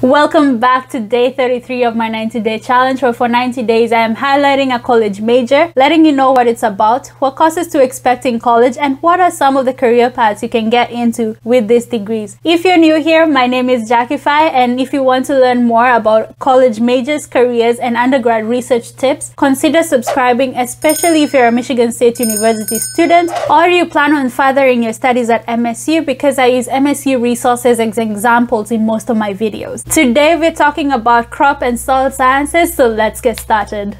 Welcome back to day 33 of my 90 day challenge where for 90 days I am highlighting a college major, letting you know what it's about, what courses to expect in college and what are some of the career paths you can get into with these degrees. If you're new here, my name is Jackie and if you want to learn more about college majors, careers and undergrad research tips, consider subscribing especially if you're a Michigan State University student or you plan on furthering your studies at MSU because I use MSU resources as examples in most of my videos. Today we're talking about crop and soil sciences, so let's get started.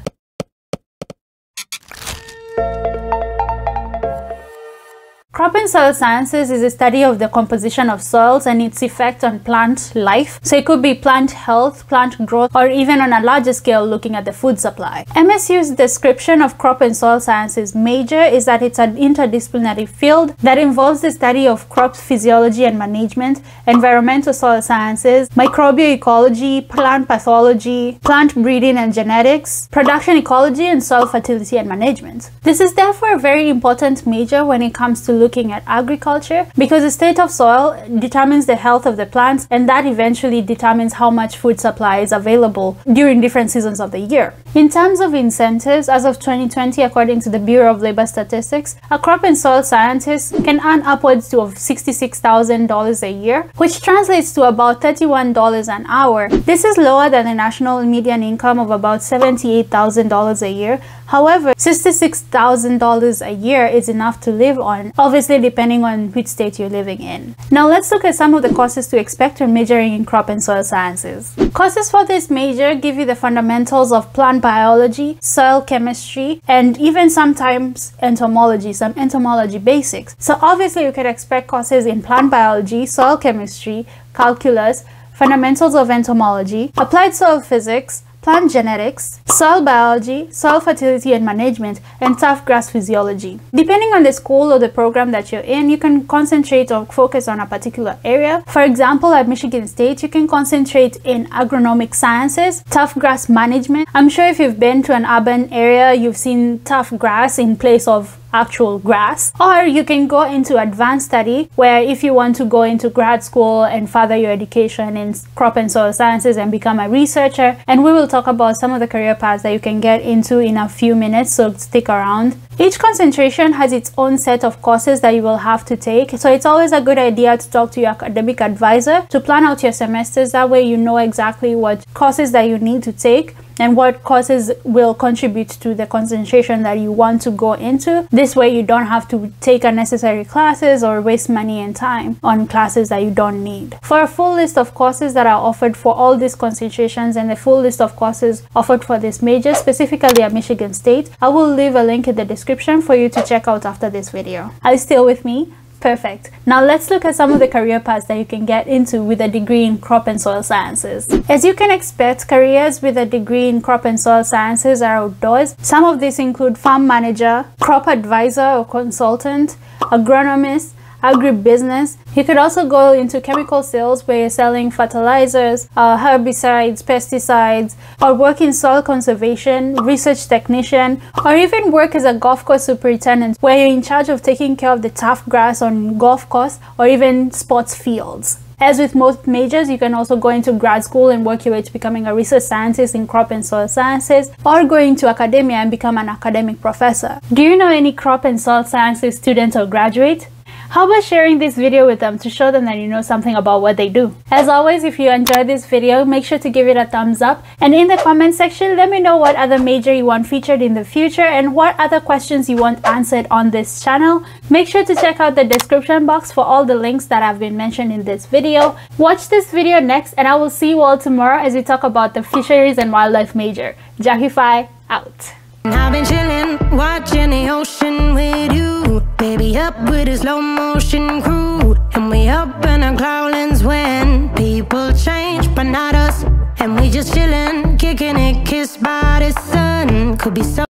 Crop and soil sciences is a study of the composition of soils and its effect on plant life. So it could be plant health, plant growth, or even on a larger scale looking at the food supply. MSU's description of crop and soil sciences major is that it's an interdisciplinary field that involves the study of crops physiology and management, environmental soil sciences, microbial ecology, plant pathology, plant breeding and genetics, production ecology, and soil fertility and management. This is therefore a very important major when it comes to looking looking at agriculture because the state of soil determines the health of the plants and that eventually determines how much food supply is available during different seasons of the year. In terms of incentives, as of 2020, according to the Bureau of Labor Statistics, a crop and soil scientist can earn upwards to $66,000 a year, which translates to about $31 an hour. This is lower than the national median income of about $78,000 a year. However, $66,000 a year is enough to live on. Obviously, obviously depending on which state you're living in. Now let's look at some of the courses to expect when majoring in crop and soil sciences. Courses for this major give you the fundamentals of plant biology, soil chemistry, and even sometimes entomology, some entomology basics. So obviously you can expect courses in plant biology, soil chemistry, calculus, fundamentals of entomology, applied soil physics, plant genetics, soil biology, soil fertility and management, and turf grass physiology. Depending on the school or the program that you're in, you can concentrate or focus on a particular area. For example, at Michigan State, you can concentrate in agronomic sciences, turf grass management. I'm sure if you've been to an urban area, you've seen turf grass in place of actual grass or you can go into advanced study where if you want to go into grad school and further your education in crop and soil sciences and become a researcher and we will talk about some of the career paths that you can get into in a few minutes so stick around each concentration has its own set of courses that you will have to take so it's always a good idea to talk to your academic advisor to plan out your semesters that way you know exactly what courses that you need to take and what courses will contribute to the concentration that you want to go into. This way you don't have to take unnecessary classes or waste money and time on classes that you don't need. For a full list of courses that are offered for all these concentrations and the full list of courses offered for this major, specifically at Michigan State, I will leave a link in the description for you to check out after this video. Are you still with me? Perfect. Now let's look at some of the career paths that you can get into with a degree in crop and soil sciences. As you can expect, careers with a degree in crop and soil sciences are outdoors. Some of these include farm manager, crop advisor or consultant, agronomist, agribusiness. You could also go into chemical sales where you're selling fertilizers, uh, herbicides, pesticides, or work in soil conservation, research technician, or even work as a golf course superintendent where you're in charge of taking care of the tough grass on golf course or even sports fields. As with most majors, you can also go into grad school and work your way to becoming a research scientist in crop and soil sciences or go into academia and become an academic professor. Do you know any crop and soil sciences student or graduate? How about sharing this video with them to show them that you know something about what they do? As always, if you enjoyed this video, make sure to give it a thumbs up and in the comment section, let me know what other major you want featured in the future and what other questions you want answered on this channel. Make sure to check out the description box for all the links that have been mentioned in this video. Watch this video next and I will see you all tomorrow as we talk about the fisheries and wildlife major. Jackify out. I've been chilling, watching the ocean Baby, up with a slow motion crew. And we up in our growlings when people change, but not us. And we just chillin', kicking it, kissed by the sun. Could be so.